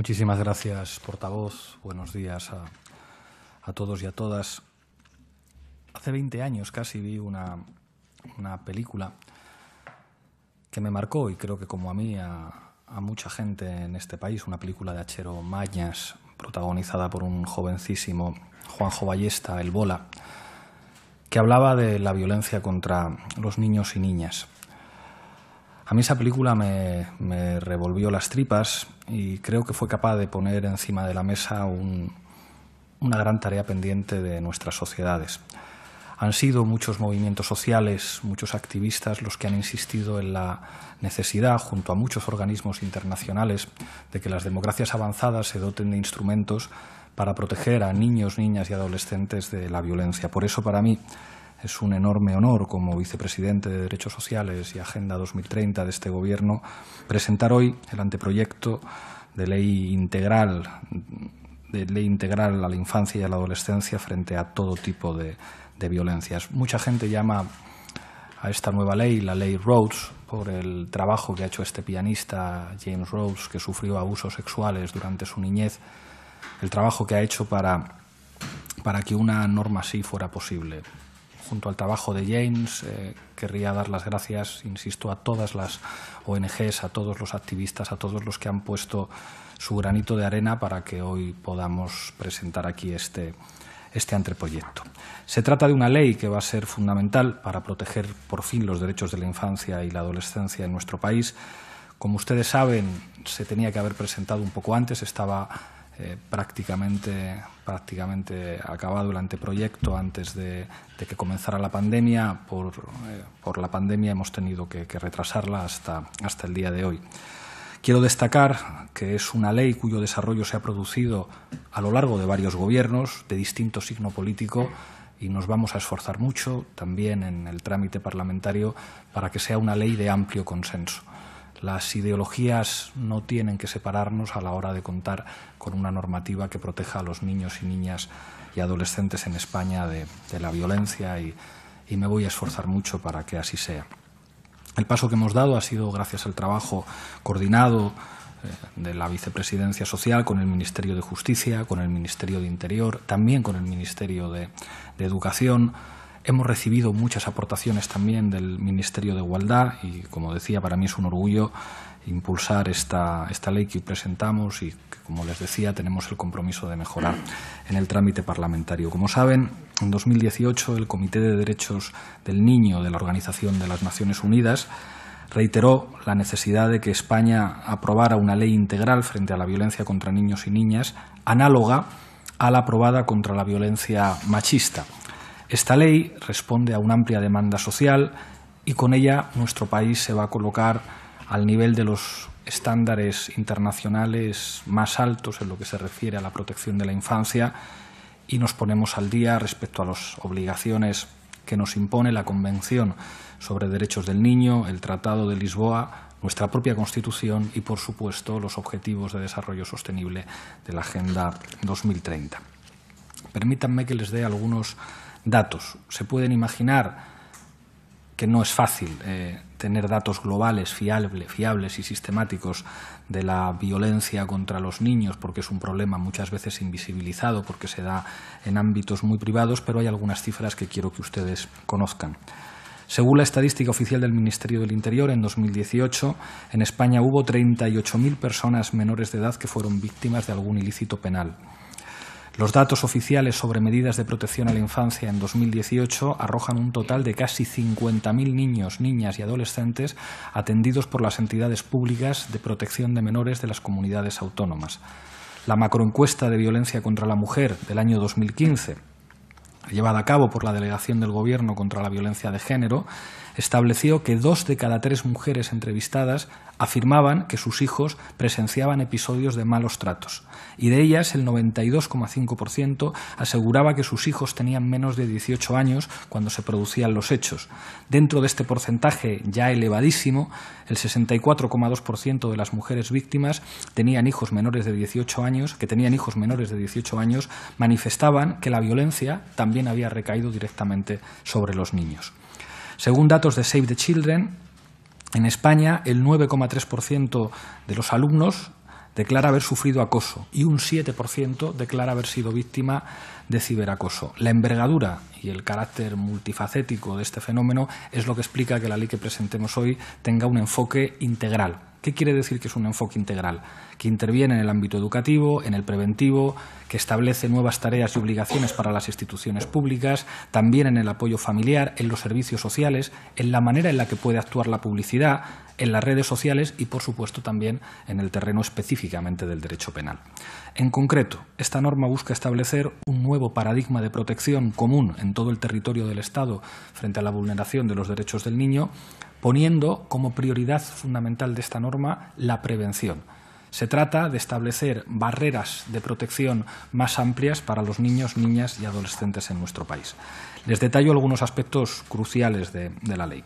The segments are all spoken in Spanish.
Muchísimas gracias, portavoz. Buenos días a, todos y a todas. Hace 20 años casi vi una, película que me marcó y creo que como a mí, a, a, mucha gente en este país, una película de Achero Mañas, protagonizada por un jovencísimo Juanjo Ballesta, el Bola, que hablaba de la violencia contra los niños y niñas. A mí esa película me, revolvió las tripas y creo que fue capaz de poner encima de la mesa una gran tarea pendiente de nuestras sociedades. Han sido muchos movimientos sociales, muchos activistas los que han insistido en la necesidad, junto a muchos organismos internacionales, de que las democracias avanzadas se doten de instrumentos para proteger a niños, niñas y adolescentes de la violencia. Por eso, para mí, es un enorme honor como vicepresidente de Derechos Sociales y Agenda 2030 de este Gobierno presentar hoy el anteproyecto de ley integral de ley integral a la infancia y a la adolescencia frente a todo tipo de, violencias. Mucha gente llama a esta nueva ley, la ley Rhodes, por el trabajo que ha hecho este pianista James Rhodes, que sufrió abusos sexuales durante su niñez, el trabajo que ha hecho para que una norma así fuera posible junto al trabajo de James. Eh, querría dar las gracias, insisto, a todas las ONGs, a todos los activistas, a todos los que han puesto su granito de arena para que hoy podamos presentar aquí este, este anteproyecto. Se trata de una ley que va a ser fundamental para proteger por fin los derechos de la infancia y la adolescencia en nuestro país. Como ustedes saben, se tenía que haber presentado un poco antes, estaba eh, prácticamente, prácticamente acabado el anteproyecto antes de, que comenzara la pandemia. Por, eh, la pandemia hemos tenido que, retrasarla hasta, hasta el día de hoy. Quiero destacar que es una ley cuyo desarrollo se ha producido a lo largo de varios gobiernos de distinto signo político y nos vamos a esforzar mucho también en el trámite parlamentario para que sea una ley de amplio consenso. Las ideologías no tienen que separarnos a la hora de contar con una normativa que proteja a los niños y niñas y adolescentes en España de, la violencia y, me voy a esforzar mucho para que así sea. El paso que hemos dado ha sido gracias al trabajo coordinado eh, de la Vicepresidencia Social, con el Ministerio de Justicia, con el Ministerio de Interior, también con el Ministerio de Educación. Hemos recibido muchas aportaciones también del Ministerio de Igualdad y, como decía, para mí es un orgullo impulsar esta, esta ley que presentamos y que, como les decía, tenemos el compromiso de mejorar en el trámite parlamentario. Como saben, en 2018 el Comité de Derechos del Niño de la Organización de las Naciones Unidas reiteró la necesidad de que España aprobara una ley integral frente a la violencia contra niños y niñas análoga a la aprobada contra la violencia machista, esta ley responde a una amplia demanda social y con ella nuestro país se va a colocar al nivel de los estándares internacionales más altos en lo que se refiere a la protección de la infancia y nos ponemos al día respecto a las obligaciones que nos impone la Convención sobre Derechos del Niño, el Tratado de Lisboa, nuestra propia Constitución y, por supuesto, los Objetivos de Desarrollo Sostenible de la Agenda 2030. Permítanme que les dé algunos datos. Se pueden imaginar que no es fácil eh, tener datos globales, fiables y sistemáticos de la violencia contra los niños, porque es un problema muchas veces invisibilizado, porque se da en ámbitos muy privados, pero hay algunas cifras que quiero que ustedes conozcan. Según la estadística oficial del Ministerio del Interior, en 2018 en España hubo 38.000 personas menores de edad que fueron víctimas de algún ilícito penal. Los datos oficiales sobre medidas de protección a la infancia en 2018 arrojan un total de casi 50.000 niños, niñas y adolescentes atendidos por las entidades públicas de protección de menores de las comunidades autónomas. La macroencuesta de violencia contra la mujer del año 2015, llevada a cabo por la Delegación del Gobierno contra la Violencia de Género, estableció que dos de cada tres mujeres entrevistadas afirmaban que sus hijos presenciaban episodios de malos tratos, y de ellas el 92,5% aseguraba que sus hijos tenían menos de 18 años cuando se producían los hechos. Dentro de este porcentaje ya elevadísimo, el 64,2% de las mujeres víctimas tenían hijos menores de 18 años, que tenían hijos menores de 18 años, manifestaban que la violencia también había recaído directamente sobre los niños. Según datos de Save the Children, en España el 9,3% de los alumnos declara haber sufrido acoso y un 7% declara haber sido víctima de ciberacoso. La envergadura y el carácter multifacético de este fenómeno es lo que explica que la ley que presentemos hoy tenga un enfoque integral ¿Qué quiere decir que es un enfoque integral? Que interviene en el ámbito educativo, en el preventivo, que establece nuevas tareas y obligaciones para las instituciones públicas, también en el apoyo familiar, en los servicios sociales, en la manera en la que puede actuar la publicidad, en las redes sociales y, por supuesto, también en el terreno específicamente del derecho penal. En concreto, esta norma busca establecer un nuevo paradigma de protección común en todo el territorio del Estado frente a la vulneración de los derechos del niño, poniendo como prioridad fundamental de esta norma la prevención. Se trata de establecer barreras de protección más amplias para los niños, niñas y adolescentes en nuestro país. Les detallo algunos aspectos cruciales de, de la ley.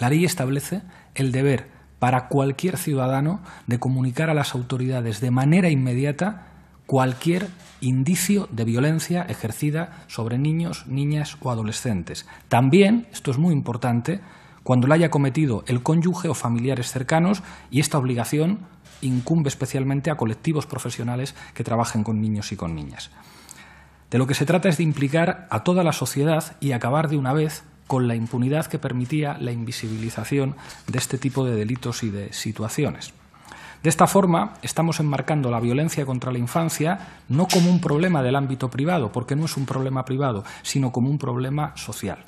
La ley establece el deber para cualquier ciudadano de comunicar a las autoridades de manera inmediata cualquier indicio de violencia ejercida sobre niños, niñas o adolescentes. También, esto es muy importante, cuando la haya cometido el cónyuge o familiares cercanos y esta obligación incumbe especialmente a colectivos profesionales que trabajen con niños y con niñas. De lo que se trata es de implicar a toda la sociedad y acabar de una vez con la impunidad que permitía la invisibilización de este tipo de delitos y de situaciones. De esta forma, estamos enmarcando la violencia contra la infancia no como un problema del ámbito privado, porque no es un problema privado, sino como un problema social.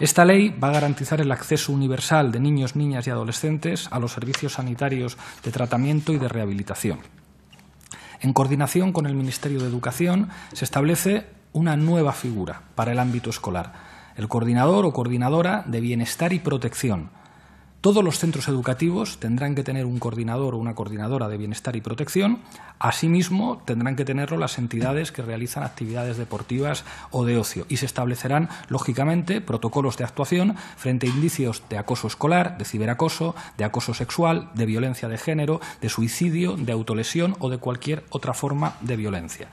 Esta ley va a garantizar el acceso universal de niños, niñas y adolescentes a los servicios sanitarios de tratamiento y de rehabilitación. En coordinación con el Ministerio de Educación, se establece una nueva figura para el ámbito escolar, el coordinador o coordinadora de bienestar y protección, todos los centros educativos tendrán que tener un coordinador o una coordinadora de bienestar y protección. Asimismo, tendrán que tenerlo las entidades que realizan actividades deportivas o de ocio. Y se establecerán, lógicamente, protocolos de actuación frente a indicios de acoso escolar, de ciberacoso, de acoso sexual, de violencia de género, de suicidio, de autolesión o de cualquier otra forma de violencia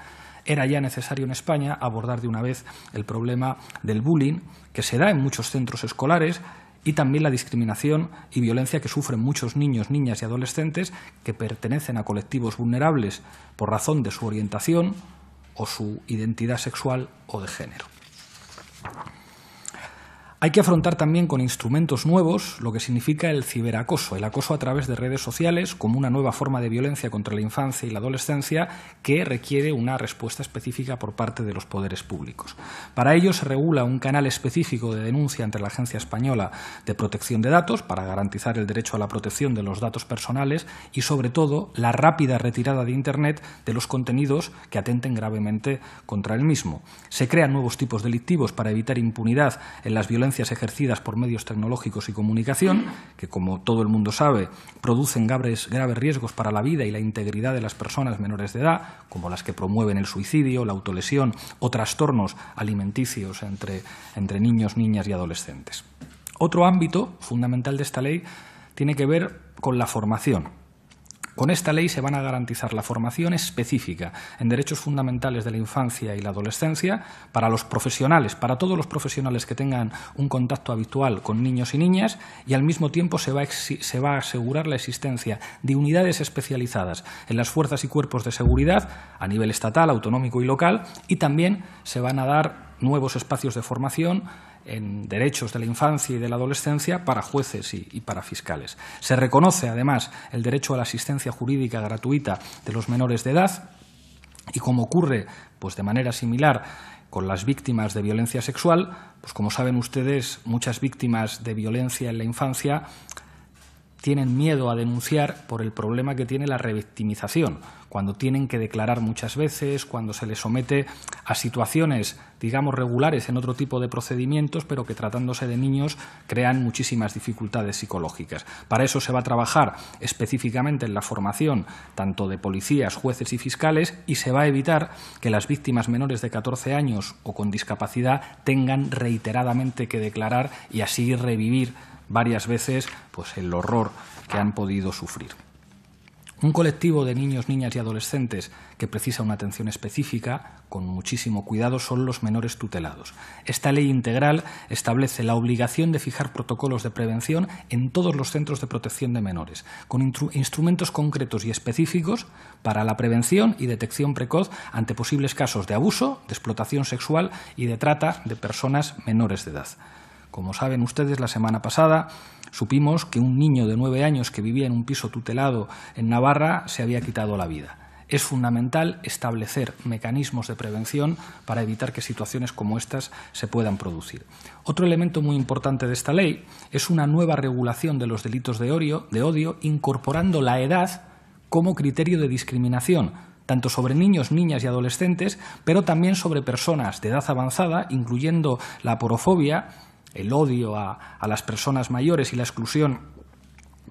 era ya necesario en España abordar de una vez el problema del bullying, que se da en muchos centros escolares, y también la discriminación y violencia que sufren muchos niños, niñas y adolescentes que pertenecen a colectivos vulnerables por razón de su orientación o su identidad sexual o de género. Hay que afrontar también con instrumentos nuevos lo que significa el ciberacoso, el acoso a través de redes sociales como una nueva forma de violencia contra la infancia y la adolescencia que requiere una respuesta específica por parte de los poderes públicos. Para ello se regula un canal específico de denuncia ante la Agencia Española de Protección de Datos para garantizar el derecho a la protección de los datos personales y sobre todo la rápida retirada de Internet de los contenidos que atenten gravemente contra el mismo. Se crean nuevos tipos delictivos para evitar impunidad en las violencias ejercidas por medios tecnológicos y comunicación, que como todo el mundo sabe, producen graves, graves riesgos para la vida y la integridad de las personas menores de edad, como las que promueven el suicidio, la autolesión o trastornos alimenticios entre niños, niñas y adolescentes. Otro ámbito fundamental de esta ley tiene que ver con la formación con esta ley se van a garantizar la formación específica en derechos fundamentales de la infancia y la adolescencia para los profesionales, para todos los profesionales que tengan un contacto habitual con niños y niñas y al mismo tiempo se va a, se va a asegurar la existencia de unidades especializadas en las fuerzas y cuerpos de seguridad a nivel estatal, autonómico y local y también se van a dar nuevos espacios de formación en derechos de la infancia y de la adolescencia para jueces y, para fiscales. Se reconoce, además, el derecho a la asistencia jurídica gratuita de los menores de edad y, como ocurre pues, de manera similar con las víctimas de violencia sexual, pues como saben ustedes, muchas víctimas de violencia en la infancia tienen miedo a denunciar por el problema que tiene la revictimización, cuando tienen que declarar muchas veces, cuando se les somete a situaciones, digamos, regulares en otro tipo de procedimientos, pero que tratándose de niños crean muchísimas dificultades psicológicas. Para eso se va a trabajar específicamente en la formación tanto de policías, jueces y fiscales y se va a evitar que las víctimas menores de 14 años o con discapacidad tengan reiteradamente que declarar y así revivir varias veces pues, el horror que han podido sufrir. Un colectivo de niños, niñas y adolescentes que precisa una atención específica, con muchísimo cuidado, son los menores tutelados. Esta ley integral establece la obligación de fijar protocolos de prevención en todos los centros de protección de menores, con instrumentos concretos y específicos para la prevención y detección precoz ante posibles casos de abuso, de explotación sexual y de trata de personas menores de edad. Como saben ustedes, la semana pasada supimos que un niño de nueve años que vivía en un piso tutelado en Navarra se había quitado la vida. Es fundamental establecer mecanismos de prevención para evitar que situaciones como estas se puedan producir. Otro elemento muy importante de esta ley es una nueva regulación de los delitos de odio, incorporando la edad como criterio de discriminación, tanto sobre niños, niñas y adolescentes, pero también sobre personas de edad avanzada, incluyendo la porofobia, el odio a, las personas mayores y la exclusión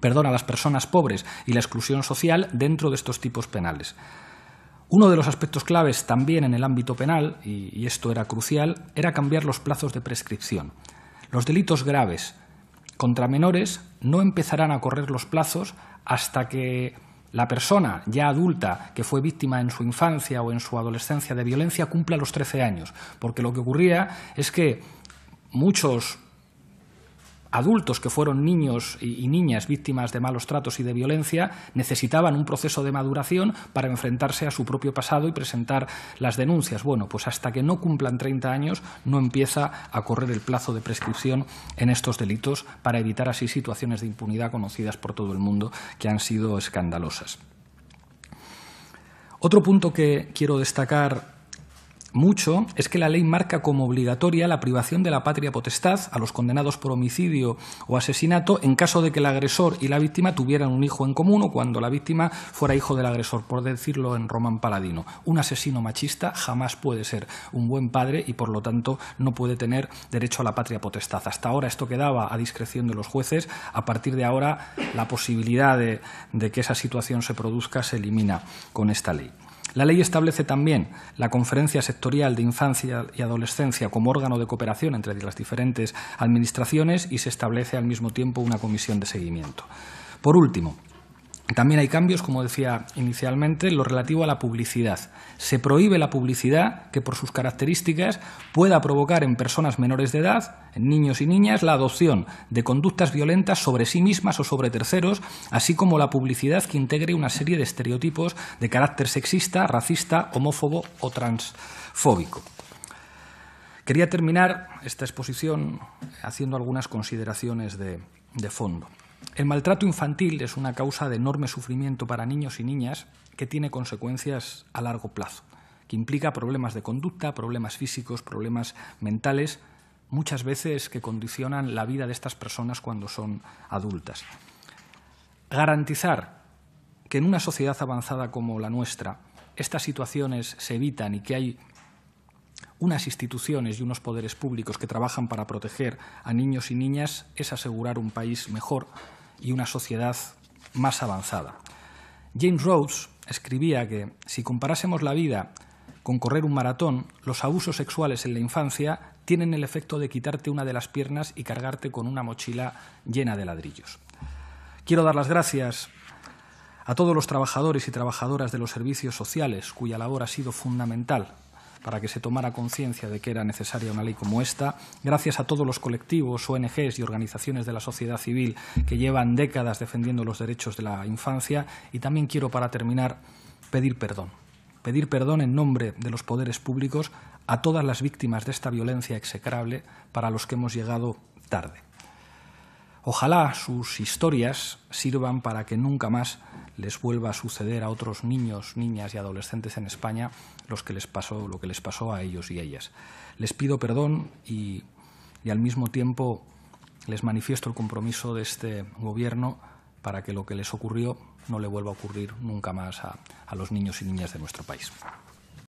perdón, a las personas pobres y la exclusión social dentro de estos tipos penales. Uno de los aspectos claves también en el ámbito penal, y esto era crucial, era cambiar los plazos de prescripción. Los delitos graves contra menores no empezarán a correr los plazos hasta que la persona ya adulta que fue víctima en su infancia o en su adolescencia de violencia cumpla los 13 años, porque lo que ocurría es que muchos adultos que fueron niños y niñas víctimas de malos tratos y de violencia necesitaban un proceso de maduración para enfrentarse a su propio pasado y presentar las denuncias. Bueno, pues hasta que no cumplan 30 años no empieza a correr el plazo de prescripción en estos delitos para evitar así situaciones de impunidad conocidas por todo el mundo que han sido escandalosas. Otro punto que quiero destacar mucho es que la ley marca como obligatoria la privación de la patria potestad a los condenados por homicidio o asesinato en caso de que el agresor y la víctima tuvieran un hijo en común o cuando la víctima fuera hijo del agresor, por decirlo en román paladino. Un asesino machista jamás puede ser un buen padre y por lo tanto no puede tener derecho a la patria potestad. Hasta ahora esto quedaba a discreción de los jueces, a partir de ahora la posibilidad de, de que esa situación se produzca se elimina con esta ley. La ley establece también la Conferencia Sectorial de Infancia y Adolescencia como órgano de cooperación entre las diferentes administraciones y se establece al mismo tiempo una comisión de seguimiento. Por último, también hay cambios, como decía inicialmente, en lo relativo a la publicidad. Se prohíbe la publicidad que por sus características pueda provocar en personas menores de edad, en niños y niñas, la adopción de conductas violentas sobre sí mismas o sobre terceros, así como la publicidad que integre una serie de estereotipos de carácter sexista, racista, homófobo o transfóbico. Quería terminar esta exposición haciendo algunas consideraciones de, de fondo. El maltrato infantil es una causa de enorme sufrimiento para niños y niñas que tiene consecuencias a largo plazo, que implica problemas de conducta, problemas físicos, problemas mentales, muchas veces que condicionan la vida de estas personas cuando son adultas. Garantizar que en una sociedad avanzada como la nuestra estas situaciones se evitan y que hay unas instituciones y unos poderes públicos que trabajan para proteger a niños y niñas es asegurar un país mejor y una sociedad más avanzada. James Rhodes escribía que si comparásemos la vida con correr un maratón, los abusos sexuales en la infancia tienen el efecto de quitarte una de las piernas y cargarte con una mochila llena de ladrillos. Quiero dar las gracias a todos los trabajadores y trabajadoras de los servicios sociales cuya labor ha sido fundamental para que se tomara conciencia de que era necesaria una ley como esta. Gracias a todos los colectivos, ONGs y organizaciones de la sociedad civil que llevan décadas defendiendo los derechos de la infancia. Y también quiero, para terminar, pedir perdón. Pedir perdón en nombre de los poderes públicos a todas las víctimas de esta violencia execrable para los que hemos llegado tarde. Ojalá sus historias sirvan para que nunca más les vuelva a suceder a otros niños, niñas y adolescentes en España que les lo que les pasó a ellos y ellas. Les pido perdón y, al mismo tiempo les manifiesto el compromiso de este Gobierno para que lo que les ocurrió no le vuelva a ocurrir nunca más a los niños y niñas de nuestro país.